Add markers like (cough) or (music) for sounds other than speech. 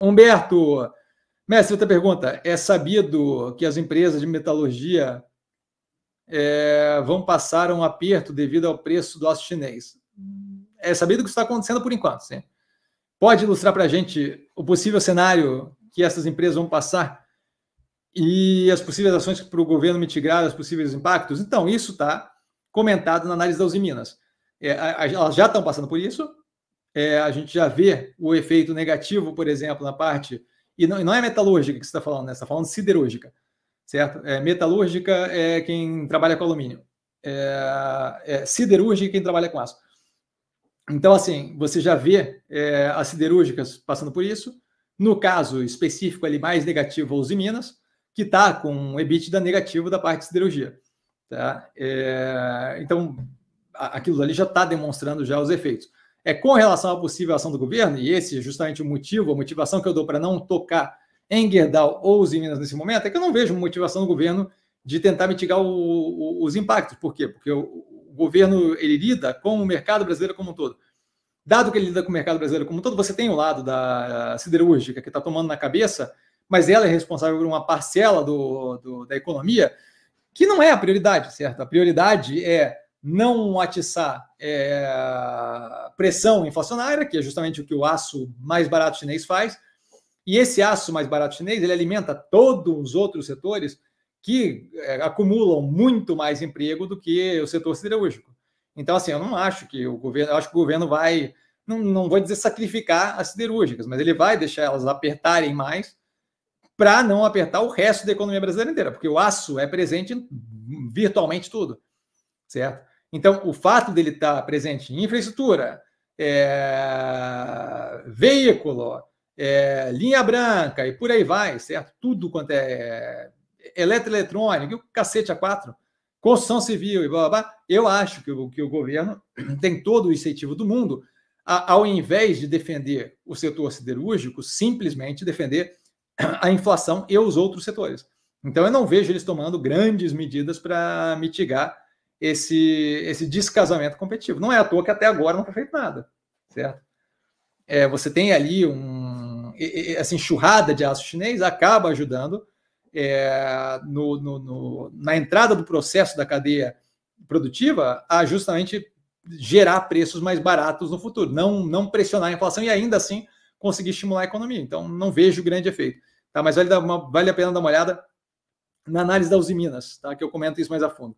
Humberto, mestre, outra pergunta. É sabido que as empresas de metalurgia é, vão passar um aperto devido ao preço do aço chinês? É sabido que isso está acontecendo por enquanto, sim. Pode ilustrar para a gente o possível cenário que essas empresas vão passar e as possíveis ações para o governo mitigar os possíveis impactos? Então, isso está comentado na análise da minas. É, elas já estão passando por isso, é, a gente já vê o efeito negativo, por exemplo, na parte. E não, não é metalúrgica que você está falando, né? Você está falando siderúrgica, certo? É, metalúrgica é quem trabalha com alumínio. É, é siderúrgica quem trabalha com aço. Então, assim, você já vê é, as siderúrgicas passando por isso. No caso específico ali, mais negativo, a Minas, que está com um EBITDA negativo da parte de siderurgia. Tá? É, então, aquilo ali já está demonstrando já os efeitos. É com relação à possível ação do governo, e esse é justamente o motivo, a motivação que eu dou para não tocar em Gerdau ou os em Minas nesse momento, é que eu não vejo motivação do governo de tentar mitigar o, o, os impactos. Por quê? Porque o, o governo ele lida com o mercado brasileiro como um todo. Dado que ele lida com o mercado brasileiro como um todo, você tem o lado da siderúrgica que está tomando na cabeça, mas ela é responsável por uma parcela do, do, da economia que não é a prioridade, certo? A prioridade é não atiçar é, pressão inflacionária, que é justamente o que o aço mais barato chinês faz. E esse aço mais barato chinês ele alimenta todos os outros setores que é, acumulam muito mais emprego do que o setor siderúrgico. Então, assim, eu não acho que o governo, eu acho que o governo vai, não, não vou dizer sacrificar as siderúrgicas, mas ele vai deixar elas apertarem mais para não apertar o resto da economia brasileira inteira, porque o aço é presente em virtualmente tudo, certo? Então, o fato dele estar tá presente em infraestrutura, é, veículo, é, linha branca e por aí vai, certo? Tudo quanto é, é eletroeletrônico, cacete a quatro, construção civil e blá, blá, blá eu acho que o, que o governo (clears throat) tem todo o incentivo do mundo a, ao invés de defender o setor siderúrgico, simplesmente defender (clears throat) a inflação e os outros setores. Então, eu não vejo eles tomando grandes medidas para mitigar esse, esse descasamento competitivo. Não é à toa que até agora não foi feito nada, certo? É, você tem ali um, essa enxurrada de aço chinês, acaba ajudando é, no, no, no, na entrada do processo da cadeia produtiva a justamente gerar preços mais baratos no futuro, não, não pressionar a inflação e ainda assim conseguir estimular a economia. Então, não vejo grande efeito. Tá? Mas vale, uma, vale a pena dar uma olhada na análise da Uzi Minas, tá? que eu comento isso mais a fundo.